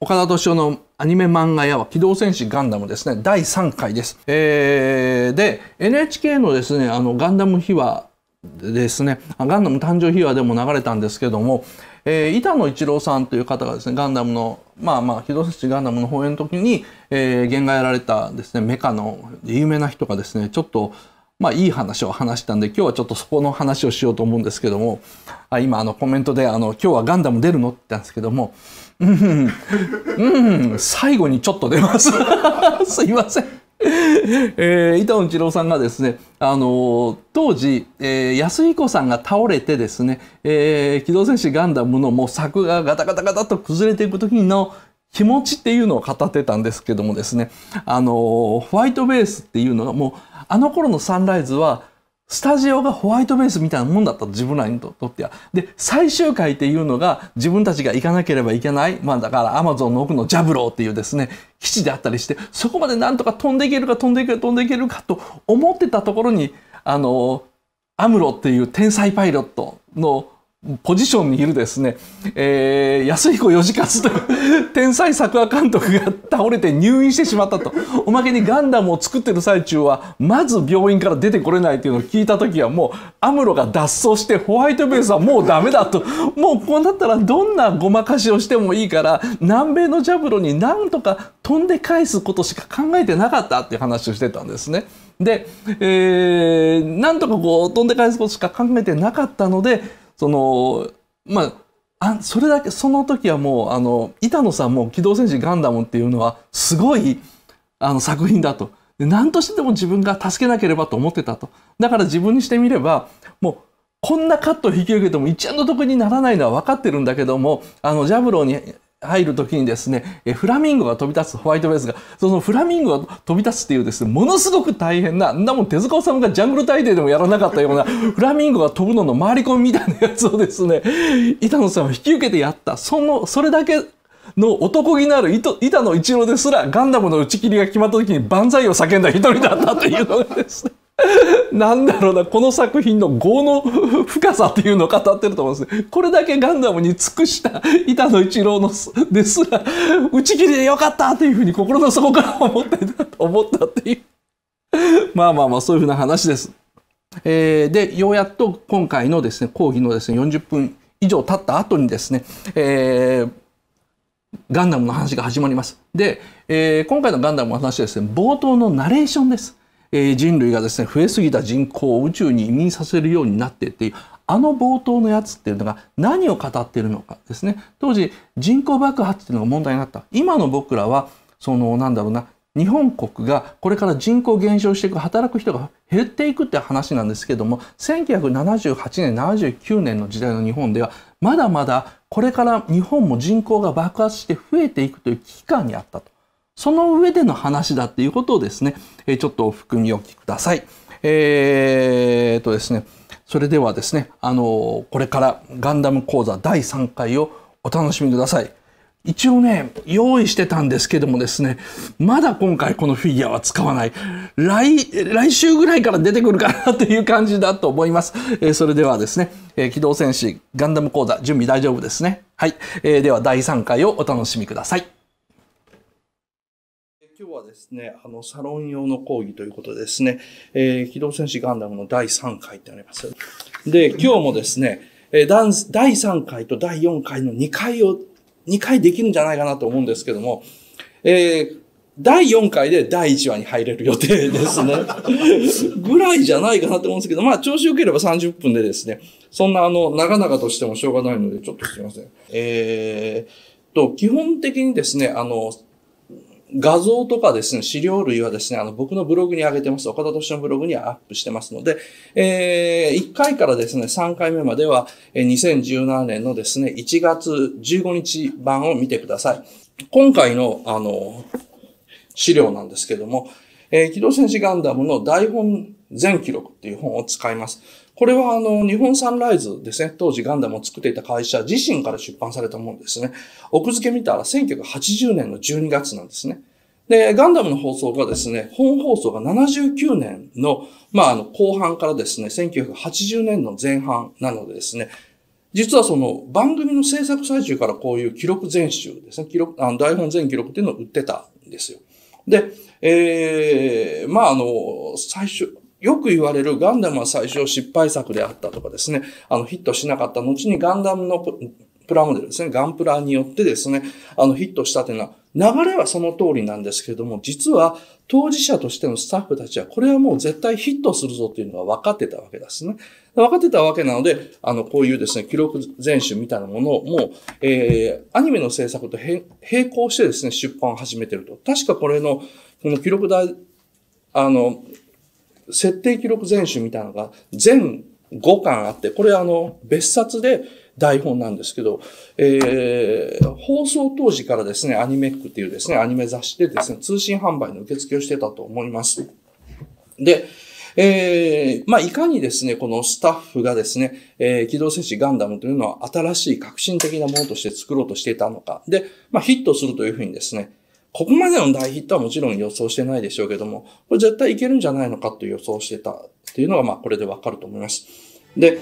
岡田敏夫のアニメ漫画やは機動戦士ガンダムですね、第3回です。えー、で、NHK のですね、あの、ガンダム秘話ですね、ガンダム誕生秘話でも流れたんですけども、えー、板野一郎さんという方がですね、ガンダムの、まあまあ、機動戦士ガンダムの放映の時に、えー、原画やられたですね、メカの有名な人がですね、ちょっと、まあ、いい話を話したんで、今日はちょっとそこの話をしようと思うんですけども、あ今、あの、コメントで、あの、今日はガンダム出るのって言ったんですけども、うん、うん、最後にちょっと出ます。すいません。えー、板野一郎さんがですね、あのー、当時、えー、安彦さんが倒れてですね、えー、機動戦士ガンダムのもう作がガタガタガタと崩れていく時の、気持ちっていうのを語ってたんですけどもですね、あの、ホワイトベースっていうのがもう、あの頃のサンライズは、スタジオがホワイトベースみたいなもんだった自分らにとっては。で、最終回っていうのが自分たちが行かなければいけない。まあだからアマゾンの奥のジャブローっていうですね、基地であったりして、そこまでなんとか飛んでいけるか飛んでいける飛んでいけるかと思ってたところに、あの、アムロっていう天才パイロットのポジションにいるですね、えー、安彦義勝という 天才作画監督が倒れて入院してしまったとおまけにガンダムを作ってる最中はまず病院から出てこれないというのを聞いた時はもうアムロが脱走してホワイトベースはもうダメだともうこうなったらどんなごまかしをしてもいいから南米のジャブロになんとか飛んで返すことしか考えてなかったっていう話をしてたんですね。で、えー、なんとかこう飛んで返すことしか考えてなかったのでその、まあ、あそれだけその時はもうあの板野さんも「機動戦士ガンダム」っていうのはすごいあの作品だとで何としてでも自分が助けなければと思ってたとだから自分にしてみればもうこんなカットを引き受けても一円の得にならないのは分かってるんだけどもあのジャブローに入る時にですね、フラミンゴが飛び立つホワイトベースが、そのフラミンゴが飛び立つっていうですね、ものすごく大変な、んなもん手塚治虫がジャングル大帝でもやらなかったような、フラミンゴが飛ぶのの回り込みみたいなやつをですね、板野さんは引き受けてやった。その、それだけの男気のある板野一郎ですらガンダムの打ち切りが決まった時に万歳を叫んだ一人だったというのがですね なんだろうな、この作品の業の深さっていうのを語ってると思うんですね。これだけガンダムに尽くした板野一郎のですら、打ち切りでよかったっていうふうに心の底から思ってた、思ったっていう。まあまあまあ、そういうふうな話です。えー、で、ようやっと今回のですね、講義のですね、40分以上経った後にですね、えー、ガンダムの話が始まります。で、えー、今回のガンダムの話はですね、冒頭のナレーションです。え人類がですね増えすぎた人口を宇宙に移民させるようになってっていうあの冒頭のやつっていうのが何を語っているのかですね当時人口爆発っていうのが問題になった今の僕らはそのなんだろうな日本国がこれから人口減少していく働く人が減っていくって話なんですけども1978年79年の時代の日本ではまだまだこれから日本も人口が爆発して増えていくという危機感にあったと。その上での話だっていうことをですね、えちょっとお含みおきください。えー、とですね、それではですね、あのこれからガンダム講座第3回をお楽しみください。一応ね、用意してたんですけどもですね、まだ今回このフィギュアは使わない。来、来週ぐらいから出てくるかなという感じだと思います。えー、それではですね、えー、機動戦士ガンダム講座準備大丈夫ですね。はい。えー、では第3回をお楽しみください。今日はですね、あの、サロン用の講義ということでですね、えー、機動戦士ガンダムの第3回ってあります。で、今日もですね、えー、第3回と第4回の2回を、2回できるんじゃないかなと思うんですけども、えー、第4回で第1話に入れる予定ですね。ぐらいじゃないかなと思うんですけど、まあ、調子良ければ30分でですね、そんなあの、長々としてもしょうがないので、ちょっとすいません。えー、と、基本的にですね、あの、画像とかですね、資料類はですね、あの、僕のブログに上げてます。岡田敏のブログにはアップしてますので、えー、1回からですね、3回目までは、え2017年のですね、1月15日版を見てください。今回の、あの、資料なんですけども、えー、機動戦士ガンダムの台本全記録っていう本を使います。これはあの、日本サンライズですね、当時ガンダムを作っていた会社自身から出版されたものですね。奥付け見たら1980年の12月なんですね。で、ガンダムの放送がですね、本放送が79年の、まあ、あの、後半からですね、1980年の前半なのでですね、実はその番組の制作最中からこういう記録全集ですね、記録、あの台本全記録っていうのを売ってたんですよ。で、ええー、まあ、あの、最初、よく言われるガンダムは最初失敗作であったとかですね、あのヒットしなかった後にガンダムのプラモデルですね、ガンプラによってですね、あのヒットしたというのは流れはその通りなんですけれども、実は当事者としてのスタッフたちは、これはもう絶対ヒットするぞっていうのが分かってたわけですね。分かってたわけなので、あの、こういうですね、記録全集みたいなものをもう、えー、アニメの制作と並行してですね、出版を始めてると。確かこれの、この記録大、あの、設定記録全集みたいなのが全5巻あって、これあの、別冊で台本なんですけど、えー、放送当時からですね、アニメックっていうですね、アニメ雑誌でですね、通信販売の受付をしてたと思います。で、えー、まあ、いかにですね、このスタッフがですね、えー、機動戦士ガンダムというのは新しい革新的なものとして作ろうとしていたのか。で、まあ、ヒットするというふうにですね、ここまでの大ヒットはもちろん予想してないでしょうけども、これ絶対いけるんじゃないのかと予想してたっていうのが、まあ、これでわかると思います。で、